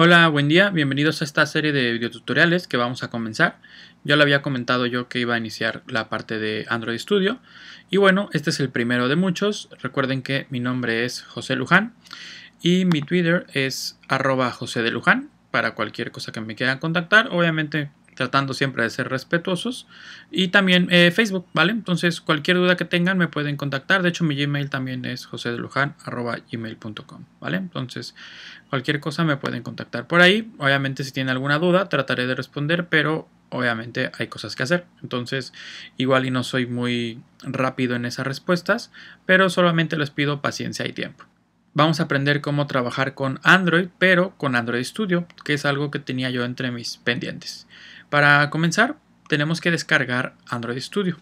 Hola, buen día, bienvenidos a esta serie de videotutoriales que vamos a comenzar. Ya lo había comentado yo que iba a iniciar la parte de Android Studio. Y bueno, este es el primero de muchos. Recuerden que mi nombre es José Luján y mi Twitter es arroba José de Luján para cualquier cosa que me quieran contactar. Obviamente tratando siempre de ser respetuosos. Y también eh, Facebook, ¿vale? Entonces, cualquier duda que tengan me pueden contactar. De hecho, mi Gmail también es josedelujan.com, ¿vale? Entonces, cualquier cosa me pueden contactar por ahí. Obviamente, si tienen alguna duda, trataré de responder, pero obviamente hay cosas que hacer. Entonces, igual y no soy muy rápido en esas respuestas, pero solamente les pido paciencia y tiempo vamos a aprender cómo trabajar con Android, pero con Android Studio, que es algo que tenía yo entre mis pendientes. Para comenzar, tenemos que descargar Android Studio.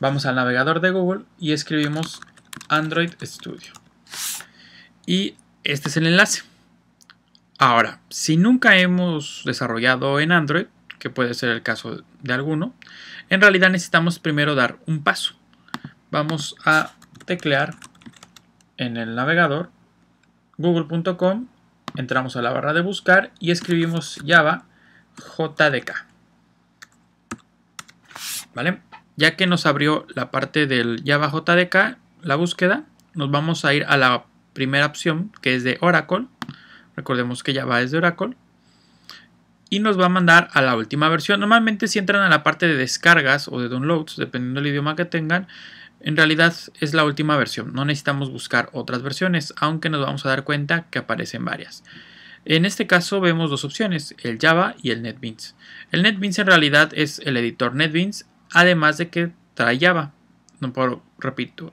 Vamos al navegador de Google y escribimos Android Studio. Y este es el enlace. Ahora, si nunca hemos desarrollado en Android, que puede ser el caso de alguno, en realidad necesitamos primero dar un paso. Vamos a teclear en el navegador, google.com, entramos a la barra de buscar y escribimos Java JDK. ¿Vale? Ya que nos abrió la parte del Java JDK, la búsqueda, nos vamos a ir a la primera opción que es de Oracle. Recordemos que Java es de Oracle. Y nos va a mandar a la última versión. Normalmente si entran a la parte de descargas o de downloads, dependiendo del idioma que tengan, en realidad es la última versión, no necesitamos buscar otras versiones, aunque nos vamos a dar cuenta que aparecen varias. En este caso vemos dos opciones, el Java y el NetBeans. El NetBeans en realidad es el editor NetBeans, además de que trae Java. No puedo repito.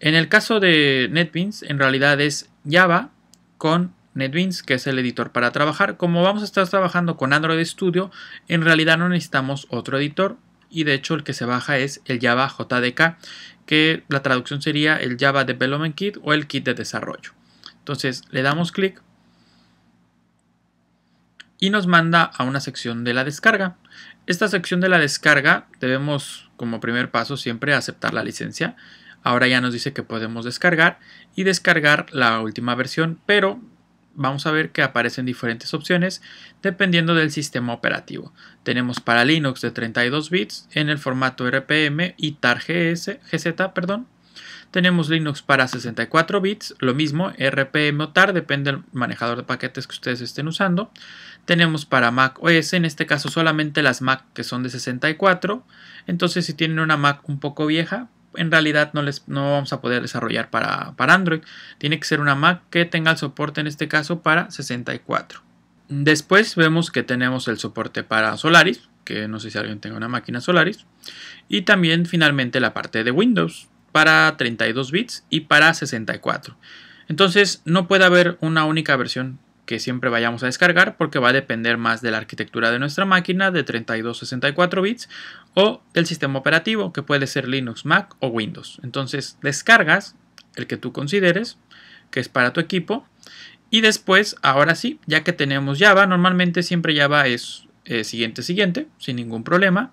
En el caso de NetBeans, en realidad es Java con NetBeans, que es el editor para trabajar. Como vamos a estar trabajando con Android Studio, en realidad no necesitamos otro editor, y de hecho el que se baja es el Java JDK, que la traducción sería el Java Development Kit o el kit de desarrollo. Entonces le damos clic y nos manda a una sección de la descarga. Esta sección de la descarga debemos como primer paso siempre aceptar la licencia. Ahora ya nos dice que podemos descargar y descargar la última versión, pero vamos a ver que aparecen diferentes opciones dependiendo del sistema operativo. Tenemos para Linux de 32 bits en el formato RPM y tar GZ, perdón. Tenemos Linux para 64 bits, lo mismo, RPM o TAR, depende del manejador de paquetes que ustedes estén usando. Tenemos para Mac OS, en este caso solamente las Mac que son de 64. Entonces si tienen una Mac un poco vieja, en realidad no, les, no vamos a poder desarrollar para, para Android. Tiene que ser una Mac que tenga el soporte en este caso para 64. Después vemos que tenemos el soporte para Solaris, que no sé si alguien tenga una máquina Solaris. Y también finalmente la parte de Windows para 32 bits y para 64. Entonces no puede haber una única versión que siempre vayamos a descargar porque va a depender más de la arquitectura de nuestra máquina de 32-64 bits o del sistema operativo que puede ser Linux, Mac o Windows. Entonces descargas el que tú consideres que es para tu equipo y después, ahora sí, ya que tenemos Java, normalmente siempre Java es eh, siguiente, siguiente, sin ningún problema,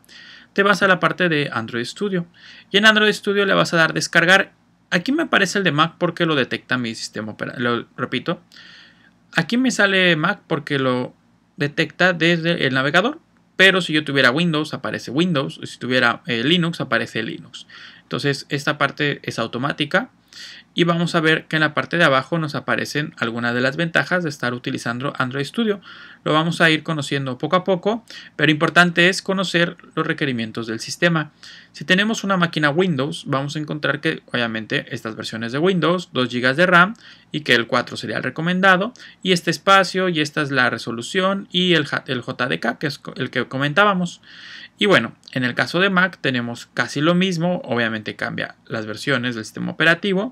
te vas a la parte de Android Studio. Y en Android Studio le vas a dar descargar. Aquí me aparece el de Mac porque lo detecta mi sistema operativo, lo repito, Aquí me sale Mac porque lo detecta desde el navegador, pero si yo tuviera Windows aparece Windows, si tuviera eh, Linux aparece Linux. Entonces esta parte es automática y vamos a ver que en la parte de abajo nos aparecen algunas de las ventajas de estar utilizando Android Studio. Lo vamos a ir conociendo poco a poco, pero importante es conocer los requerimientos del sistema. Si tenemos una máquina Windows, vamos a encontrar que obviamente estas versiones de Windows, 2 GB de RAM y que el 4 sería el recomendado, y este espacio y esta es la resolución y el, el JDK, que es el que comentábamos. Y bueno, en el caso de Mac tenemos casi lo mismo, obviamente cambia las versiones del sistema operativo,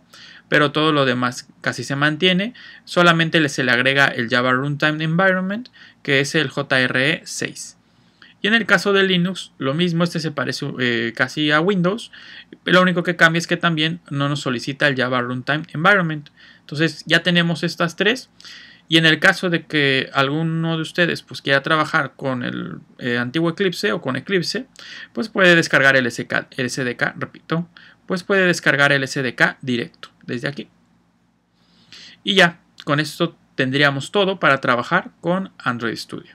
pero todo lo demás casi se mantiene, solamente se le agrega el Java Runtime Environment, que es el JRE 6. Y en el caso de Linux, lo mismo, este se parece eh, casi a Windows, lo único que cambia es que también no nos solicita el Java Runtime Environment. Entonces ya tenemos estas tres. Y en el caso de que alguno de ustedes pues, quiera trabajar con el eh, antiguo Eclipse o con Eclipse, pues puede descargar el SDK, repito, pues puede descargar el SDK directo desde aquí. Y ya, con esto tendríamos todo para trabajar con Android Studio.